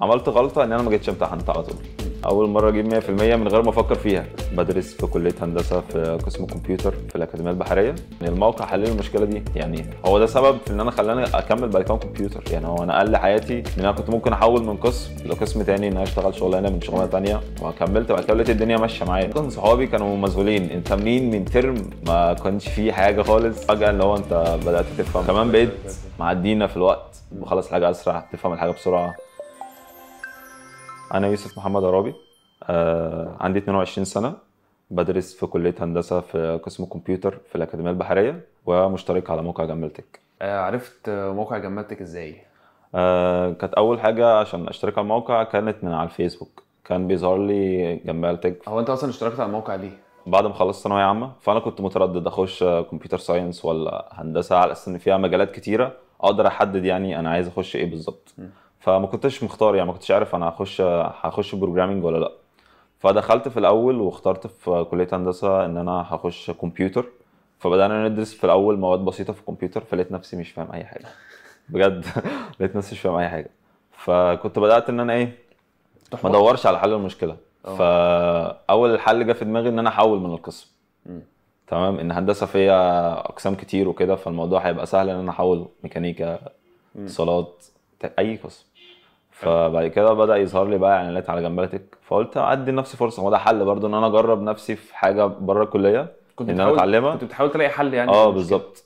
عملت غلطه ان انا ما جيتش امتحنت على طول اول مره اجيب 100% من غير ما افكر فيها بدرس في كليه هندسه في قسم كمبيوتر في الاكاديميه البحريه يعني الموقع حل لي المشكله دي يعني هو ده سبب في ان انا خلاني اكمل بعد كده كمبيوتر يعني هو انا قل حياتي ان انا كنت ممكن احول من قسم لقسم تاني ان انا اشتغل شغلانه من شغلانه تانيه وكملت بعد كده لقيت الدنيا ماشيه معايا كان صحابي كانوا مذهولين انت منين من ترم ما كانش فيه حاجه خالص فجاه اللي هو انت بدات تفهم كمان بقيت معدينا في الوقت بخلص الحاجه اسرع تفهم الحاجه بسرعه انا يوسف محمد عرابي آه عندي 22 سنه بدرس في كليه هندسه في قسم الكمبيوتر في الاكاديميه البحريه ومشترك على موقع جملتك آه عرفت موقع جملتك ازاي آه كانت اول حاجه عشان اشترك على الموقع كانت من على الفيسبوك كان بيظهر لي جمالتك هو انت اصلا اشتركت على الموقع ليه بعد ما خلصت ثانويه عامه فانا كنت متردد اخش كمبيوتر ساينس ولا هندسه على اساس ان فيها مجالات كتيره اقدر احدد يعني انا عايز اخش ايه بالظبط فما كنتش مختار يعني ما كنتش عارف انا هخش هخش بروجرامنج ولا لا فدخلت في الاول واخترت في كليه هندسه ان انا هخش كمبيوتر فبدانا ندرس في الاول مواد بسيطه في الكمبيوتر فلقيت نفسي مش فاهم اي حاجه بجد لقيت نفسي مش فاهم اي حاجه فكنت بدات ان انا ايه ما ادورش على حل المشكله آه. فاول حل جه في دماغي ان انا احول من القسم تمام ان هندسه فيها اقسام كتير وكده فالموضوع هيبقى سهل ان انا احول ميكانيكا اتصالات اي قسم فبعد كده بدا يظهر لي بقى اعلانات على جنبلتك فقلت ادي لنفسي فرصه هو ده حل برضو ان انا اجرب نفسي في حاجه بره الكليه كنت ان انا اتعلمها كنت بتحاول تلاقي حل يعني اه بالظبط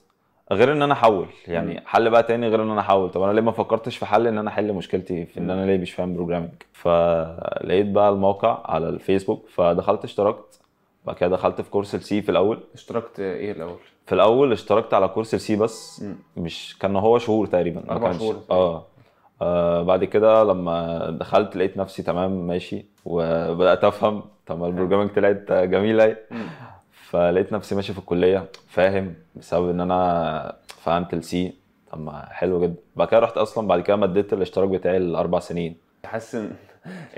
غير ان انا احول يعني حل بقى تاني غير ان انا احول طب انا ليه ما فكرتش في حل ان انا احل مشكلتي في ان انا ليه مش فاهم بروجرامنج فلقيت بقى الموقع على الفيسبوك فدخلت اشتركت بعد كده دخلت في كورس السي في الاول اشتركت ايه الاول في الاول اشتركت على كورس السي بس مم. مش كان هو شهور تقريبا اربع شهور اه آه، بعد كده لما دخلت لقيت نفسي تمام ماشي وبدات افهم طب البروجرامنج طلعت جميله فلقيت نفسي ماشي في الكليه فاهم بسبب ان انا فهمت السي طب ما حلو جدا بعد كده رحت اصلا بعد كده مديت الاشتراك بتاعي الاربع سنين حاسس ان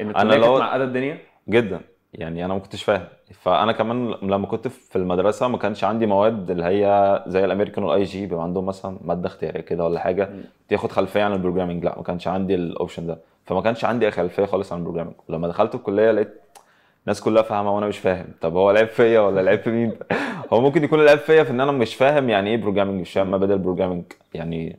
إن انا لو مع الدنيا جدا يعني انا ما كنتش فاهم فانا كمان لما كنت في المدرسه ما كانش عندي مواد اللي هي زي الامريكان والاي جي بيبقى عندهم مثلا ماده اختياريه كده ولا حاجه تاخد خلفيه عن البروجرامنج لا ما كانش عندي الاوبشن ده فما كانش عندي اي خلفيه خالص عن البروجرامنج ولما دخلت الكليه لقيت الناس كلها فاهمه وانا مش فاهم طب هو لعب فيا ولا لعب في مين هو ممكن يكون لعب فيا في ان انا مش فاهم يعني ايه بروجرامنج مش فاهم مبادئ البروجرامنج يعني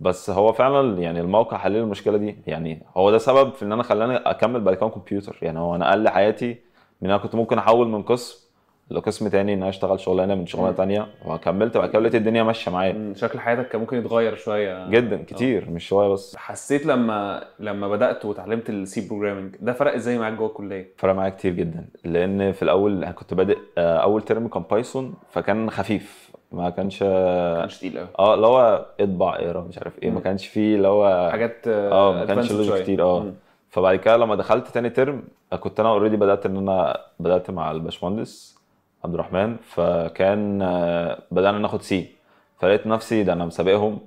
بس هو فعلا يعني الموقع حل المشكله دي يعني هو ده سبب في ان انا خلاني اكمل بعد كده كمبيوتر يعني هو انا قال لي حياتي ان يعني انا كنت ممكن احول من قسم لقسم تاني ان انا اشتغل شغلانه من شغلانه تانية وكملت بعد كده لقيت الدنيا ماشيه معايا شكل حياتك كان ممكن يتغير شويه جدا آه. كتير أوه. مش شويه بس حسيت لما لما بدات وتعلمت السي بروجرامنج ده فرق ازاي معاك جوه الكليه فرق معايا كتير جدا لان في الاول انا كنت بادئ آه، اول ترم كان بايثون فكان خفيف ما كانش ما كانش تقيل قوي اه اللي هو اطبع اقرا مش عارف ايه ما كانش فيه اللي هو حاجات اه ما كانش لوجيك كتير اه مم. فبعد كده لما دخلت تاني ترم كنت انا اوريدي بدات ان انا بدات مع الباشمهندس عبد الرحمن فكان آه، بدانا ناخد سي فلقيت نفسي ده انا مسابقهم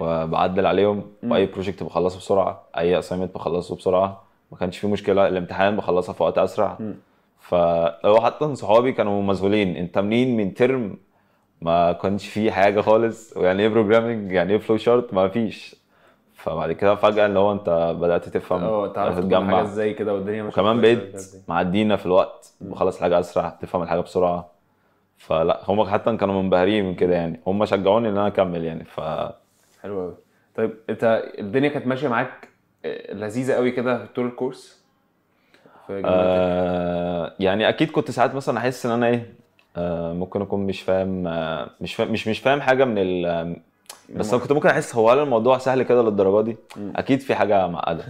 وبعدل عليهم واي بروجكت بخلصه بسرعه اي اساينمنت بخلصه بسرعه ما كانش في مشكله الامتحان بخلصها في وقت اسرع فهو حتى صحابي كانوا مذهولين انت منين من ترم ما كانش فيه حاجه خالص ويعني ايه بروجرامنج يعني ايه فلو شارت ما فيش فبعد كده فجاه اللي هو انت بدات تفهم اه تعرف تتجمع حاجه ازاي كده والدنيا مش وكمان بقيت معدينا في الوقت بخلص الحاجه اسرع تفهم الحاجه بسرعه فلا هم حتى كانوا منبهرين من كده يعني هم شجعوني ان انا اكمل يعني ف حلو قوي طيب انت الدنيا كانت ماشيه معاك آه، لذيذه قوي كده طول الكورس آه يعني اكيد كنت ساعات مثلا احس ان انا ايه آه ممكن اكون مش فاهم آه مش فاهم مش مش فاهم حاجه من بس انا كنت ممكن احس هو هل الموضوع سهل كده للدرجه دي؟ اكيد في حاجه معقده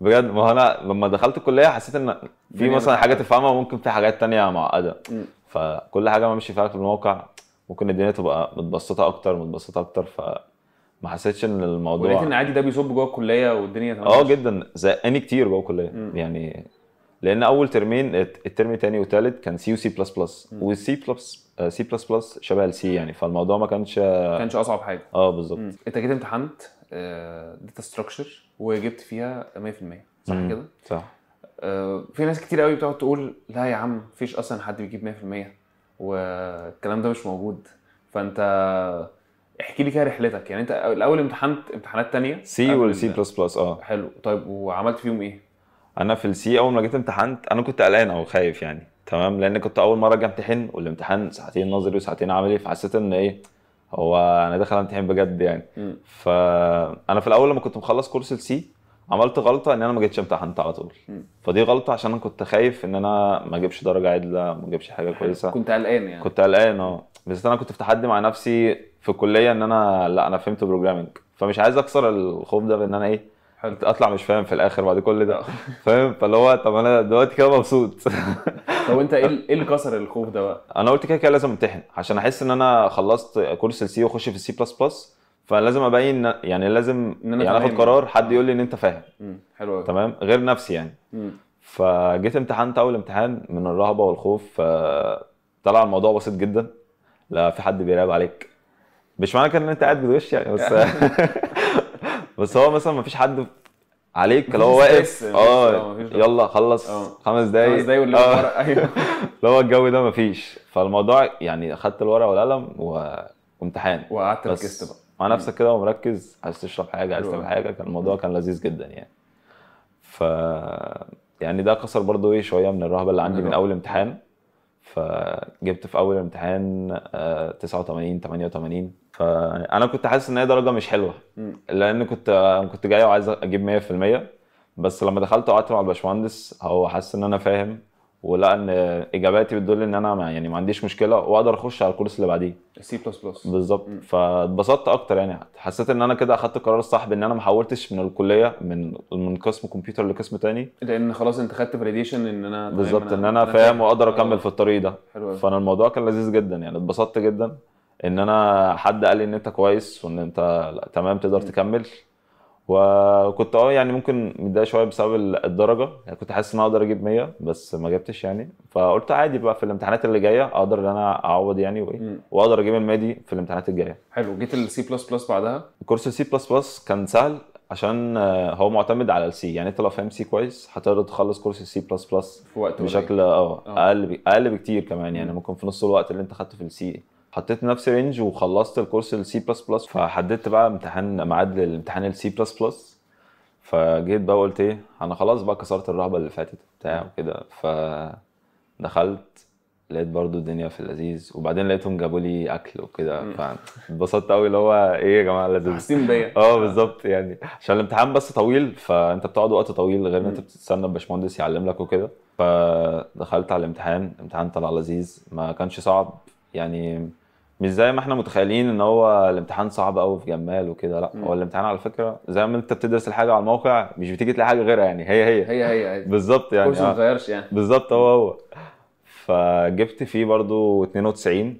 بجد ما هو انا لما دخلت الكليه حسيت ان في مثلا حاجه تفهمها وممكن في حاجات تانية معقده فكل حاجه بمشي فيها في الموقع ممكن الدنيا تبقى متبسطه اكتر متبسطه اكتر ف ما حسيتش ان الموضوع ولقيت ان عادي ده بيصب جوه الكليه والدنيا تمام اه جدا زقاني كتير جوه الكليه يعني لان اول ترمين الترم الثاني والثالث كان سي وسي بلس بلس والسي بلس سي بلس بلس شبه السي يعني فالموضوع ما كانش ما كانش اصعب حاجه اه بالظبط انت جيت امتحنت داتا آه، ستراكشر وجبت فيها 100% صح كده؟ صح آه في ناس كتير قوي بتقعد تقول لا يا عم فيش اصلا حد بيجيب 100% والكلام ده مش موجود فانت احكي لي كده رحلتك يعني انت الاول امتحنت امتحانات تانية سي والسي بلس بلس اه حلو طيب وعملت فيهم ايه؟ انا في السي اول ما جيت امتحنت انا كنت قلقان او خايف يعني تمام لان كنت اول مره اجي امتحن والامتحان ساعتين نظري وساعتين عملي فحسيت ان ايه هو انا داخل امتحن بجد يعني فانا في الاول لما كنت مخلص كورس السي عملت غلطه ان انا ما جيتش امتحنت على طول فدي غلطه عشان انا كنت خايف ان انا ما اجيبش درجه عدله ما اجيبش حاجه كويسه كنت قلقان يعني كنت قلقان اه بس انا كنت في تحدي مع نفسي في الكليه ان انا لا انا فهمت بروجرامنج فمش عايز اكسر الخوف ده بان انا ايه اطلع مش فاهم في الاخر بعد كل ده اه. فاهم فاللي هو طب انا دلوقتي كده مبسوط طب انت ايه ايه اللي كسر الخوف ده بقى؟ انا قلت كده كده لازم امتحن عشان احس ان انا خلصت كورس السي واخش في السي بلس بلس فلازم ابين يعني لازم إن أنا يعني اخد قرار حد يقول لي ان انت فاهم حلو قوي تمام غير نفسي يعني فجيت امتحنت اول امتحان من الرهبه والخوف طلع الموضوع بسيط جدا لا في حد بيراقب عليك مش معنى كده ان انت قاعد بتغش يعني بس بس هو مثلا ما فيش حد عليك لو هو واقف اه يلا خلص أوه. خمس دقايق خمس دقايق واللي هو آه. ايوه اللي هو الجو ده مفيش فالموضوع يعني اخدت الورقه والقلم وامتحان وقعدت ركزت بقى مع نفسك كده ومركز عايز تشرب حاجه عايز تعمل حاجه كان الموضوع كان لذيذ جدا يعني ف يعني ده كسر برضو ايه شويه من الرهبه اللي عندي من اول امتحان فجبت في اول امتحان 89 آه، 88 فانا كنت حاسس ان هي درجه مش حلوه لان كنت آه، كنت جاي وعايز اجيب 100% بس لما دخلت وقعدت مع الباشمهندس هو حاسس ان انا فاهم ان اجاباتي بتدل ان انا ما يعني ما عنديش مشكله واقدر اخش على الكورس اللي بعديه سي بلس بلس بالظبط فاتبسطت اكتر يعني حسيت ان انا كده اخدت القرار الصح بان انا ما حولتش من الكليه من من قسم كمبيوتر لقسم تاني لان خلاص انت خدت فاليديشن ان انا بالظبط ان انا, فاهم واقدر اكمل في الطريق ده حلو فانا الموضوع كان لذيذ جدا يعني اتبسطت جدا ان انا حد قال لي ان انت كويس وان انت تمام تقدر تكمل وكنت اه يعني ممكن متضايق شويه بسبب الدرجه يعني كنت حاسس ان اقدر اجيب 100 بس ما جبتش يعني فقلت عادي بقى في الامتحانات اللي جايه اقدر ان انا اعوض يعني وايه واقدر اجيب ال دي في الامتحانات الجايه حلو جيت السي بلس بلس بعدها كورس السي بلس بلس كان سهل عشان آه، هو معتمد على السي يعني انت لو فاهم سي كويس هتقدر تخلص كورس السي بلس بلس في وقت بشكل اه, آه. اقل اقل بكتير كمان يعني ممكن في نص الوقت اللي انت خدته في السي حطيت نفس رينج وخلصت الكورس السي بلس بلس فحددت بقى امتحان ميعاد للامتحان السي بلس بلس فجيت بقى قلت ايه انا خلاص بقى كسرت الرهبه اللي فاتت بتاع وكده فدخلت لقيت برضو الدنيا في اللذيذ وبعدين لقيتهم جابوا لي اكل وكده فانبسطت قوي اللي هو ايه يا جماعه لذيذ حاسين بيا اه بالظبط يعني عشان الامتحان بس طويل فانت بتقعد وقت طويل غير ان انت بتستنى الباشمهندس يعلم لك وكده فدخلت على الامتحان الامتحان طلع لذيذ ما كانش صعب يعني مش زي ما احنا متخيلين ان هو الامتحان صعب قوي في جمال وكده لا هو الامتحان على فكره زي ما انت بتدرس الحاجه على الموقع مش بتيجي تلاقي حاجه غيرها يعني هي هي هي هي, بالظبط يعني الكورس ما آه. اتغيرش يعني بالظبط هو هو فجبت فيه برضو 92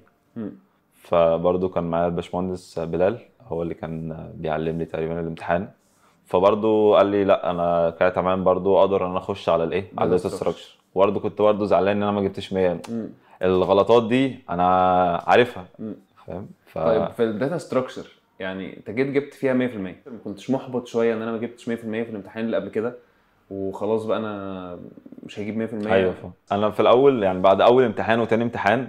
فبرضو كان معايا الباشمهندس بلال هو اللي كان بيعلم لي تقريبا الامتحان فبرضو قال لي لا انا كده تمام برضو اقدر ان انا اخش على الايه على الاستراكشر برضو كنت برضو زعلان ان انا ما جبتش 100 الغلطات دي انا عارفها فاهم ف... طيب في الداتا ستراكشر يعني انت جيت جبت فيها 100% ما كنتش محبط شويه ان انا ما جبتش 100% في الامتحان اللي قبل كده وخلاص بقى انا مش هجيب 100% ايوه فهم. انا في الاول يعني بعد اول امتحان وتاني امتحان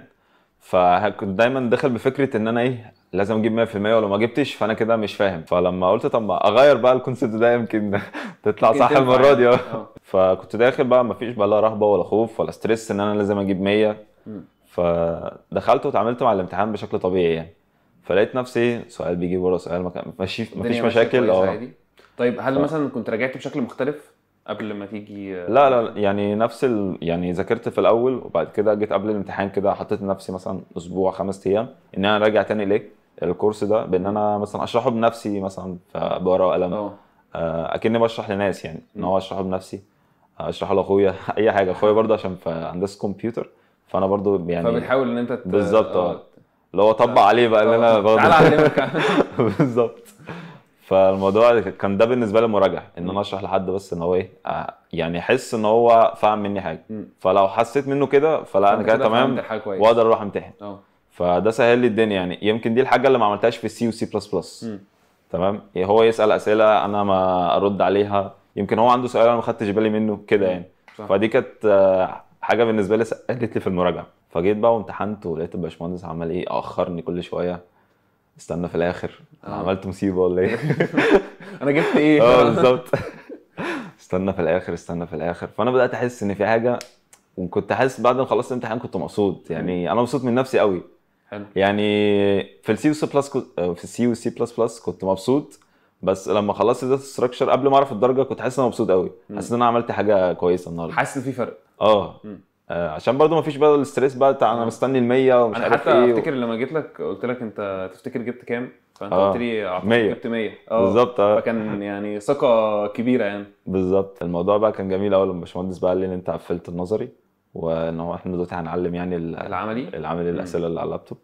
فكنت دايما داخل بفكره ان انا ايه لازم اجيب 100% ولو ما جبتش فانا كده مش فاهم فلما قلت طب ما اغير بقى الكونسيبت ده يمكن تطلع صح المره دي يعني. آه. آه. فكنت داخل بقى ما فيش بقى لا رهبه ولا خوف ولا ستريس ان انا لازم اجيب 100 فدخلت وتعاملت مع الامتحان بشكل طبيعي يعني فلقيت نفسي سؤال بيجي ورا سؤال ما ماشي مفيش مشاكل اه طيب هل ف... مثلا كنت راجعت بشكل مختلف قبل ما تيجي لا لا يعني نفس ال... يعني ذاكرت في الاول وبعد كده جيت قبل الامتحان كده حطيت لنفسي مثلا اسبوع خمس ايام ان انا راجع تاني ليه الكورس ده بان انا مثلا اشرحه بنفسي مثلا بورقه وقلم اه. اه اكني بشرح لناس يعني ان هو اشرحه بنفسي اشرحه لاخويا اي حاجه اخويا برضه عشان في هندسه كمبيوتر فانا برضو يعني فبتحاول ان انت ت... بالظبط اه, آه. اللي هو طبق عليه بقى اللي انا برضه تعالى اعلمك بالظبط فالموضوع كان ده بالنسبه لي مراجعه ان انا اشرح لحد بس ان هو ايه آه، يعني يحس ان هو فاهم مني حاجه فلو حسيت منه كده فلا انا كده تمام واقدر اروح امتحن أه. فده سهل لي الدنيا يعني يمكن دي الحاجه اللي ما عملتهاش في السي وسي بلس بلس تمام إيه، هو يسال اسئله انا ما ارد عليها يمكن هو عنده سؤال انا ما خدتش بالي منه كده يعني صح. فدي كانت حاجه بالنسبه لي سهلت لي في المراجعه فجيت بقى وامتحنت ولقيت الباشمهندس عمال ايه اخرني كل شويه استنى في الاخر انا آه. عملت مصيبه ولا ايه انا جبت ايه اه بالظبط استنى في الاخر استنى في الاخر فانا بدات احس ان في حاجه وكنت حاسس بعد ما خلصت الامتحان كنت مبسوط يعني انا مبسوط من نفسي قوي حلو يعني في السي وسي بلس في السي وسي بلس بلس كنت مبسوط بس لما خلصت داتا ستراكشر قبل ما اعرف الدرجه كنت حاسس ان انا مبسوط قوي حاسس ان انا عملت حاجه كويسه النهارده حاسس ان في فرق آه. اه عشان برضه ما فيش بقى الاستريس بقى بتاع انا مستني ال 100 ومش عارف ايه انا حتى افتكر و... لما جيت لك قلت لك انت تفتكر جبت كام؟ فانت آه. قلت لي اعتقد جبت 100 اه بالظبط اه فكان يعني ثقه كبيره يعني بالظبط الموضوع بقى كان جميل قوي لما الباشمهندس بقى قال لي ان انت قفلت النظري وان هو احنا دلوقتي هنعلم يعني العملي العملي الاسئله اللي على اللابتوب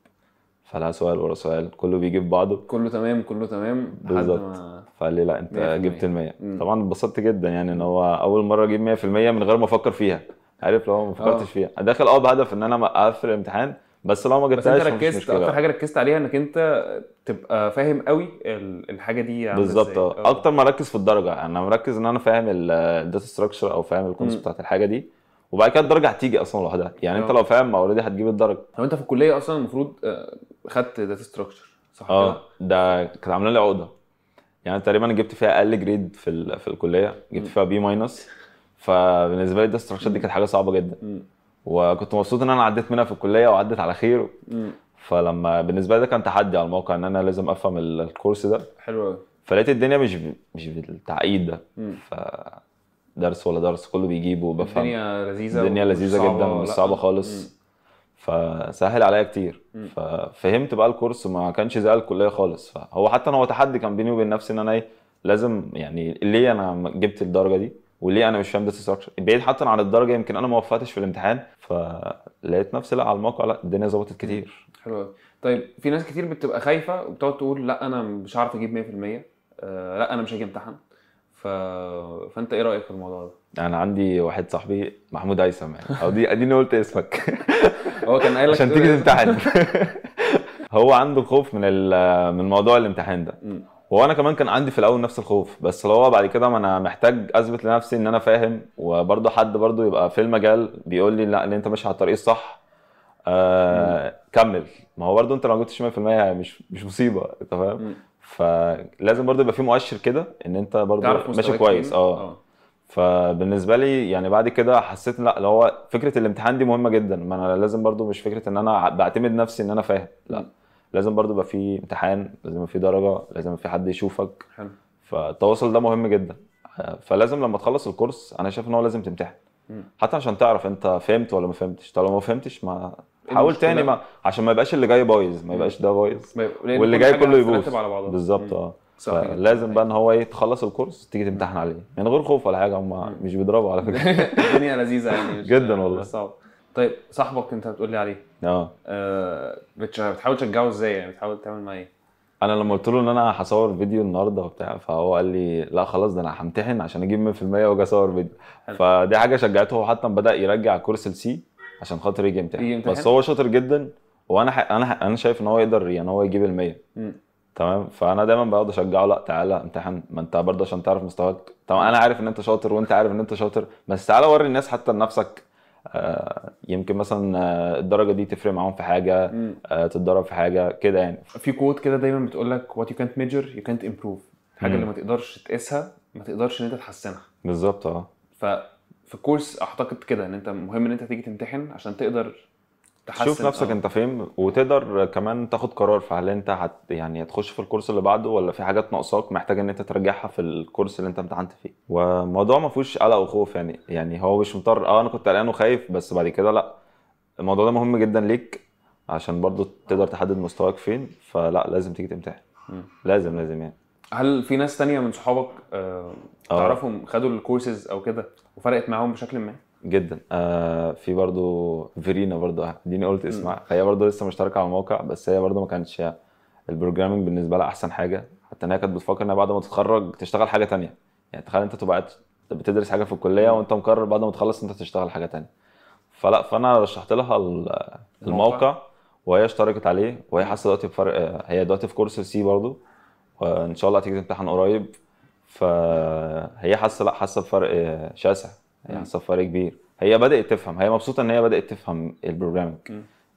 فلا سؤال ورا سؤال كله بيجي في بعضه كله تمام كله تمام بالظبط فقال لي لا انت جبت ال 100 طبعا اتبسطت جدا يعني ان هو اول مره اجيب 100% من غير ما افكر فيها عارف لو ما فكرتش آه. فيها داخل اه بهدف ان انا اقفل الامتحان بس لو ما جبتهاش بس انت ركزت اكتر حاجه ركزت عليها انك انت تبقى فاهم قوي الحاجه دي بالظبط اه اكتر ما اركز في الدرجه انا مركز ان انا فاهم الداتا ستراكشر او فاهم الكونسيبت بتاعت الحاجه دي وبعد كده الدرجه هتيجي اصلا لوحدها يعني أوه. انت آه. لو فاهم ما اوريدي هتجيب الدرجه لو انت في الكليه اصلا المفروض آه، خدت داتا ستراكشر صح اه ده كانت عامله لي عقده يعني تقريبا جبت فيها اقل جريد في في الكليه جبت فيها بي ماينس فبالنسبه لي الاستراكشر دي كانت حاجه صعبه جدا م. وكنت مبسوط ان انا عديت منها في الكليه وعدت على خير م. فلما بالنسبه لي ده كان تحدي على الموقع ان انا لازم افهم الكورس ده حلو قوي فلقيت الدنيا مش مش بالتعقيد ده ف درس ولا درس كله بيجيبه وبفهم الدنيا لذيذه الدنيا لذيذه جدا مش صعبه خالص م. فسهل عليا كتير م. ففهمت بقى الكورس ما كانش زي الكليه خالص فهو حتى انا هو تحدي كان بيني وبين نفسي ان انا ايه لازم يعني ليه انا جبت الدرجه دي وليه انا مش فاهم داتا ستراكشر بعيد حتى عن الدرجه يمكن انا ما وفقتش في الامتحان فلقيت نفسي لا على الموقع لا الدنيا ظبطت كتير حلو طيب في ناس كتير بتبقى خايفه وبتقعد تقول لا انا مش هعرف اجيب 100% آه لا انا مش هاجي امتحن ف... فانت ايه رايك في الموضوع ده؟ انا عندي واحد صاحبي محمود هيثم يعني او دي اديني قلت اسمك هو كان قايل عشان تيجي إيه؟ تمتحن هو عنده خوف من من موضوع الامتحان ده وانا كمان كان عندي في الاول نفس الخوف بس اللي هو بعد كده ما انا محتاج اثبت لنفسي ان انا فاهم وبرده حد برده يبقى في المجال بيقول لي لا ان انت ماشي على الطريق الصح آه كمل ما هو برده انت لو ما جبتش 100% يعني مش مش مصيبه انت فاهم فلازم برده يبقى في مؤشر كده ان انت برده ماشي كويس آه. اه فبالنسبه لي يعني بعد كده حسيت لا اللي هو فكره الامتحان دي مهمه جدا ما انا لازم برده مش فكره ان انا بعتمد نفسي ان انا فاهم لا م. لازم برضو يبقى في امتحان لازم يبقى في درجه لازم يبقى في حد يشوفك حلو فالتواصل ده مهم جدا فلازم لما تخلص الكورس انا شايف ان هو لازم تمتحن حتى عشان تعرف انت فهمت ولا ما فهمتش طالما ما فهمتش ما إيه حاول تاني ما عشان ما يبقاش اللي جاي بايظ ما يبقاش ده بايظ واللي جاي كله يبوظ بالظبط اه لازم بقى ان هو ايه تخلص الكورس تيجي تمتحن عليه من يعني غير خوف ولا حاجه هم مش بيضربوا على فكره الدنيا لذيذه يعني جدا والله صعب طيب صاحبك انت بتقول لي عليه اه, آه، بتحاول تشجعه ازاي يعني بتحاول تعمل معاه ايه؟ انا لما قلت له ان انا هصور فيديو النهارده وبتاع فهو قال لي لا خلاص ده انا همتحن عشان اجيب 100% واجي اصور فيديو حلو. فدي حاجه شجعته هو حتى بدا يرجع كورس السي عشان خاطر يجي يمتحن بس هو شاطر جدا وانا ح... انا ح... انا شايف ان هو يقدر يعني هو يجيب ال 100 تمام فانا دايما بقعد اشجعه لا تعالى امتحن ما انت برضه عشان تعرف مستواك طبعا انا عارف ان انت شاطر وانت عارف ان انت شاطر بس تعالى وري الناس حتى لنفسك آه، يمكن مثلا آه، الدرجه دي تفرق معاهم في حاجه آه، تتدرب في حاجه كده يعني في كوت كده دايما بتقول لك وات يو كانت ميجر يو كانت امبروف الحاجه اللي ما تقدرش تقيسها ما تقدرش ان انت تحسنها بالظبط اه ففي الكورس اعتقد كده ان انت مهم ان انت تيجي تمتحن عشان تقدر تشوف نفسك أوه. انت فين وتقدر كمان تاخد قرار فهل انت هت يعني هتخش في الكورس اللي بعده ولا في حاجات ناقصاك محتاج ان انت ترجعها في الكورس اللي انت امتحنت فيه والموضوع ما فيهوش قلق وخوف يعني يعني هو مش مضطر اه انا كنت قلقان وخايف بس بعد كده لا الموضوع ده مهم جدا ليك عشان برضو تقدر تحدد مستواك فين فلا لازم تيجي تمتحن لازم لازم يعني هل في ناس تانية من صحابك آه، آه. تعرفهم خدوا الكورسز او كده وفرقت معاهم بشكل ما؟ جدا آه في برضو فيرينا برضو اديني قلت اسمع هي برضو لسه مشتركه على الموقع بس هي برضو ما كانتش البروجرامنج بالنسبه لها احسن حاجه حتى انها كانت بتفكر انها بعد ما تتخرج تشتغل حاجه تانية يعني تخيل انت تبقى بتدرس حاجه في الكليه وانت مقرر بعد ما تخلص انت تشتغل حاجه تانية فلا فانا رشحت لها الموقع, الموقع. وهي اشتركت عليه وهي حاسه دلوقتي بفرق آه، هي دلوقتي في كورس سي برضو وان شاء الله هتيجي تمتحن قريب فهي حاسه لا حاسه بفرق شاسع يعني صفاري كبير هي بدات تفهم هي مبسوطه ان هي بدات تفهم البروجرامنج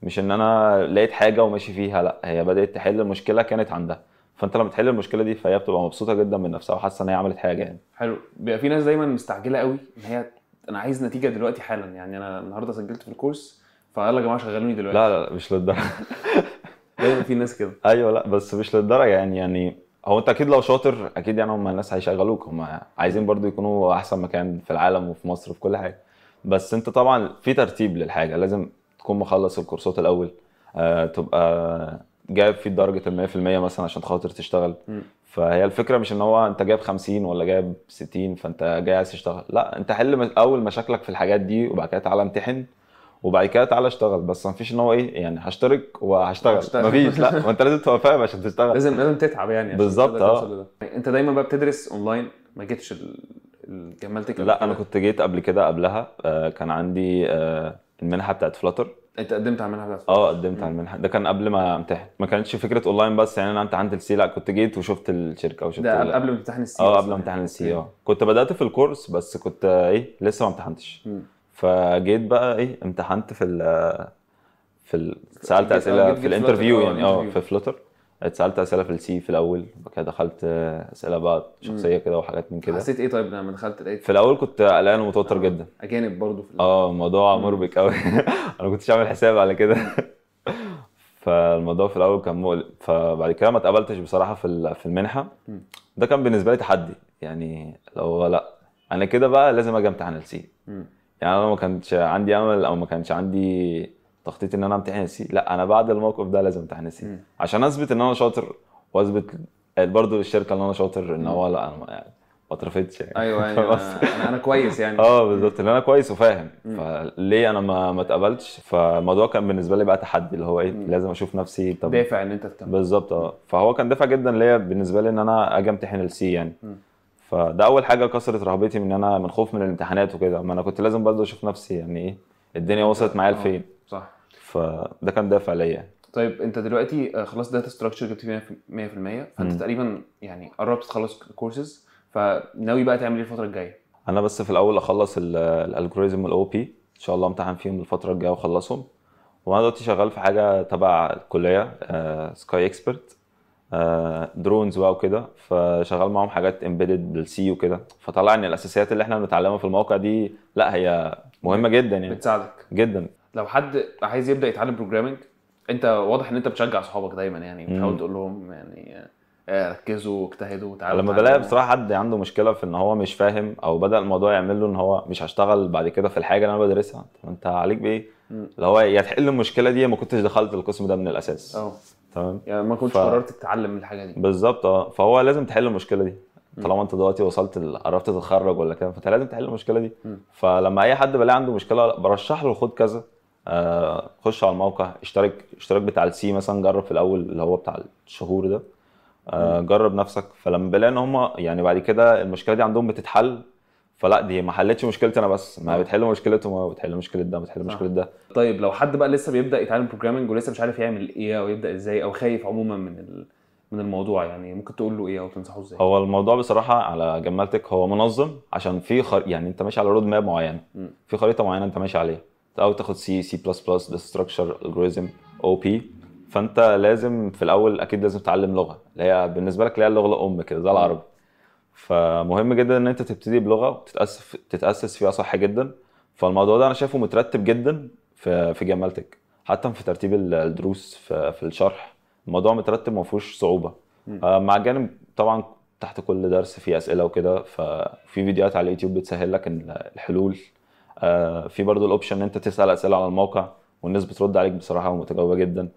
مش ان انا لقيت حاجه وماشي فيها لا هي بدات تحل المشكله كانت عندها فانت لما تحل المشكله دي فهي بتبقى مبسوطه جدا من نفسها وحاسه ان هي عملت حاجه يعني حلو بيبقى في ناس دايما مستعجله قوي ان هي انا عايز نتيجه دلوقتي حالا يعني انا النهارده سجلت في الكورس فيلا يا جماعه شغلوني دلوقتي لا لا مش للدرجه دايما في ناس كده ايوه لا بس مش للدرجه يعني يعني هو انت اكيد لو شاطر اكيد يعني هم الناس هيشغلوك هم عايزين برضو يكونوا احسن مكان في العالم وفي مصر وفي كل حاجه بس انت طبعا في ترتيب للحاجه لازم تكون مخلص الكورسات الاول آه تبقى جايب في درجه ال 100% مثلا عشان خاطر تشتغل م. فهي الفكره مش ان هو انت جايب 50 ولا جايب 60 فانت جاي عايز تشتغل لا انت حل اول مشاكلك في الحاجات دي وبعد كده تعالى امتحن وبعد كده تعالى اشتغل بس ما فيش ان هو ايه يعني هشترك وهشتغل اه، ما فيش لا وانت لازم تبقى فاهم عشان تشتغل لازم لازم تتعب يعني بالظبط اه انت دايما بقى بتدرس اونلاين ما جيتش كملت لا انا كنت جيت قبل كده قبلها آه كان عندي آه المنحه بتاعت فلاتر انت قدمت على المنحه بتاعت اه قدمت على المنحه ده كان قبل ما امتحن ما كانتش فكره اونلاين بس يعني انا امتحنت السي لا كنت جيت وشفت الشركه وشفت ده قبل ما امتحن السي اه قبل ما امتحن السي اه كنت بدات في الكورس بس كنت آه، ايه لسه ما امتحنتش فجيت بقى ايه امتحنت في ال في اتسالت آه، يعني، آه، آه، اسئله في الانترفيو يعني اه في فلوتر اتسالت اسئله في السي في الاول كده دخلت اسئله بقى شخصيه كده وحاجات من كده حسيت ايه طيب لما دخلت لقيت في الاول كنت قلقان ومتوتر آه. جدا اجانب برضو في اه الموضوع مربك قوي انا كنتش عامل حساب على كده فالموضوع في الاول كان مقلق فبعد كده ما اتقبلتش بصراحه في في المنحه ده كان بالنسبه لي تحدي يعني لو لا انا كده بقى لازم اجي امتحن السي يعني انا ما كانش عندي امل او ما كانش عندي تخطيط ان انا امتحن السي لا انا بعد الموقف ده لازم امتحن السي عشان اثبت ان انا شاطر واثبت برضه للشركه ان انا شاطر ان هو لا انا يعني ما اترفضتش يعني ايوه ايوه انا انا كويس يعني اه بالظبط ان انا كويس وفاهم فليه انا ما ما اتقبلتش فالموضوع كان بالنسبه لي بقى تحدي اللي هو ايه لازم اشوف نفسي طب دافع ان انت تكمل بالظبط اه فهو كان دافع جدا ليا بالنسبه لي ان انا اجي امتحن السي يعني م. فده اول حاجه كسرت رهبتي من انا من خوف من الامتحانات وكده ما انا كنت لازم برضه اشوف نفسي يعني ايه الدنيا وصلت معايا آه، لفين صح فده كان دافع ليا طيب انت دلوقتي آه، خلاص داتا ستراكشر جبت فيها 100% فانت تقريبا يعني قربت تخلص كورسز فناوي بقى تعمل ايه الفتره الجايه؟ انا بس في الاول اخلص الالجوريزم والاو بي ان شاء الله امتحن فيهم الفتره الجايه واخلصهم وانا دلوقتي شغال في حاجه تبع الكليه سكاي آه، اكسبرت درونز آه، بقى وكده فشغال معاهم حاجات امبيدد بالسي وكده فطلع ان الاساسيات اللي احنا بنتعلمها في الموقع دي لا هي مهمه جدا يعني بتساعدك جدا لو حد عايز يبدا يتعلم بروجرامنج انت واضح ان انت بتشجع اصحابك دايما يعني بتحاول تقول لهم يعني آه، ركزوا واجتهدوا وتعالوا لما بلاقي يعني. بصراحه حد عنده مشكله في ان هو مش فاهم او بدا الموضوع يعمل له ان هو مش هشتغل بعد كده في الحاجه اللي انا بدرسها انت عليك بايه؟ اللي هو يا تحل المشكله دي ما كنتش دخلت القسم ده من الاساس. أوه. تمام يعني ما كنتش ف... قررت تتعلم الحاجه دي بالظبط اه فهو لازم تحل المشكله دي طالما انت دلوقتي وصلت عرفت تتخرج ولا كده فانت لازم تحل المشكله دي م. فلما اي حد بلاقي عنده مشكله برشح له خد كذا آه خش على الموقع اشترك اشترك بتاع السي مثلا جرب في الاول اللي هو بتاع الشهور ده آه جرب نفسك فلما بلاقي ان هم يعني بعد كده المشكله دي عندهم بتتحل فلا دي ما حلتش مشكلتي انا بس ما آه. بتحل مشكلته ما بتحل مشكله ده بتحل مشكله ده طيب لو حد بقى لسه بيبدا يتعلم بروجرامنج ولسه مش عارف يعمل ايه او يبدا ازاي او خايف عموما من ال... من الموضوع يعني ممكن تقول له ايه او تنصحه ازاي هو الموضوع بصراحه على جمالتك هو منظم عشان في خر... يعني انت ماشي على رود ماب معينه في خريطه معينه انت ماشي عليها او تاخد سي سي بلس بلس ستراكشر الجوريزم او بي فانت لازم في الاول اكيد لازم تتعلم لغه اللي هي بالنسبه لك اللي هي اللغه الام كده زي العربي فمهم جدا ان انت تبتدي بلغه تتاسس تتاسس فيها صح جدا فالموضوع ده انا شايفه مترتب جدا في في جمالتك حتى في ترتيب الدروس في, في الشرح الموضوع مترتب ما فيهوش صعوبه آه، مع جانب طبعا تحت كل درس في اسئله وكده ففي فيديوهات على اليوتيوب بتسهل لك الحلول آه، في برضو الاوبشن ان انت تسال اسئله على الموقع والناس بترد عليك بصراحه ومتجاوبه جدا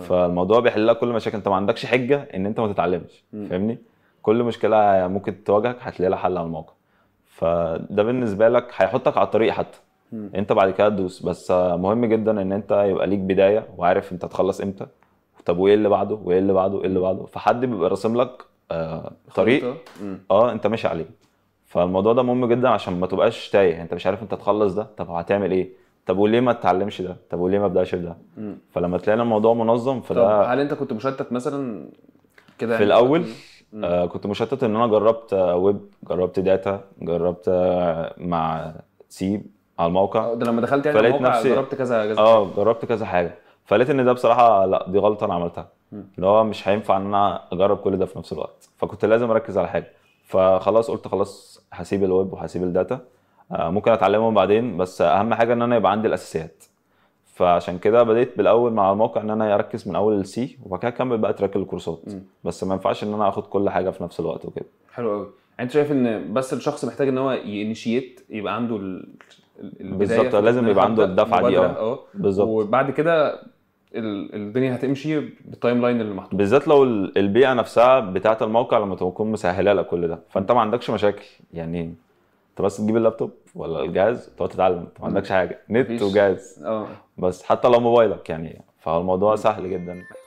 فالموضوع بيحل لك كل مشاكل انت ما عندكش حجه ان انت ما تتعلمش فاهمني كل مشكله ممكن تواجهك هتلاقي لها حل على الموقع فده بالنسبه لك هيحطك على الطريق حتى م. انت بعد كده تدوس بس مهم جدا ان انت يبقى ليك بدايه وعارف انت هتخلص امتى طب وايه اللي بعده وايه اللي بعده وايه اللي بعده فحد بيبقى راسم لك آه، طريق اه انت ماشي عليه فالموضوع ده مهم جدا عشان ما تبقاش تايه انت مش عارف انت تخلص ده طب هتعمل ايه طب وليه ما تتعلمش ده طب وليه ما ابداش ده فلما تلاقي الموضوع منظم فده هل انت كنت مشتت مثلا كده يعني؟ في الاول آه كنت مشتت ان انا جربت ويب جربت داتا جربت آه، مع سي على الموقع ده لما دخلت يعني الموقع نفسي جربت كذا كذا اه جربت كذا حاجه فلقيت ان ده بصراحه لا دي غلطه انا عملتها اللي هو مش هينفع ان انا اجرب كل ده في نفس الوقت فكنت لازم اركز على حاجه فخلاص قلت خلاص هسيب الويب وهسيب الداتا آه، ممكن اتعلمهم بعدين بس اهم حاجه ان انا يبقى عندي الاساسيات فعشان كده بديت بالاول مع الموقع ان انا اركز من اول السي وبعد كده اكمل بقى تراك الكورسات بس ما ينفعش ان انا اخد كل حاجه في نفس الوقت وكده حلو قوي يعني انت شايف ان بس الشخص محتاج ان هو ينشيت يبقى عنده ال... بالظبط لازم يبقى عنده الدفعه دي آه. اه بالظبط وبعد كده الدنيا هتمشي بالتايم لاين اللي محطوط بالذات لو البيئه نفسها بتاعه الموقع لما تكون مسهله لك كل ده فانت ما عندكش مشاكل يعني انت بس تجيب اللابتوب ولا الجهاز تقعد تتعلم انت ما عندكش حاجه نت وجهاز اه. بس حتى لو موبايلك يعني فالموضوع سهل جدا